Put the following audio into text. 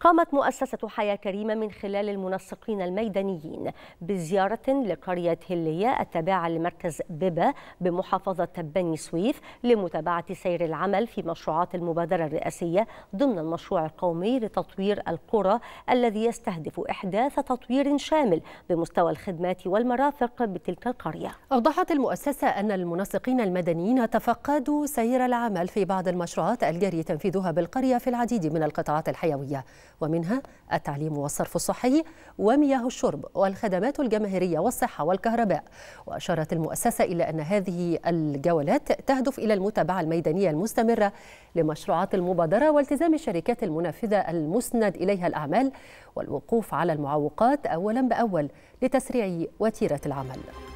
قامت مؤسسة حياة كريمة من خلال المنسقين الميدانيين بزيارة لقرية هلية التابعة لمركز بيبا بمحافظة بني سويف لمتابعة سير العمل في مشروعات المبادرة الرئاسية ضمن المشروع القومي لتطوير القرى الذي يستهدف إحداث تطوير شامل بمستوى الخدمات والمرافق بتلك القرية أوضحت المؤسسة أن المنسقين المدنيين تفقدوا سير العمل في بعض المشروعات الجاري تنفيذها بالقرية في العديد من القطاعات الحيوية ومنها التعليم والصرف الصحي ومياه الشرب والخدمات الجماهيرية والصحة والكهرباء وأشارت المؤسسة إلى أن هذه الجولات تهدف إلى المتابعة الميدانية المستمرة لمشروعات المبادرة والتزام الشركات المنافذة المسند إليها الأعمال والوقوف على المعوقات أولا بأول لتسريع وتيرة العمل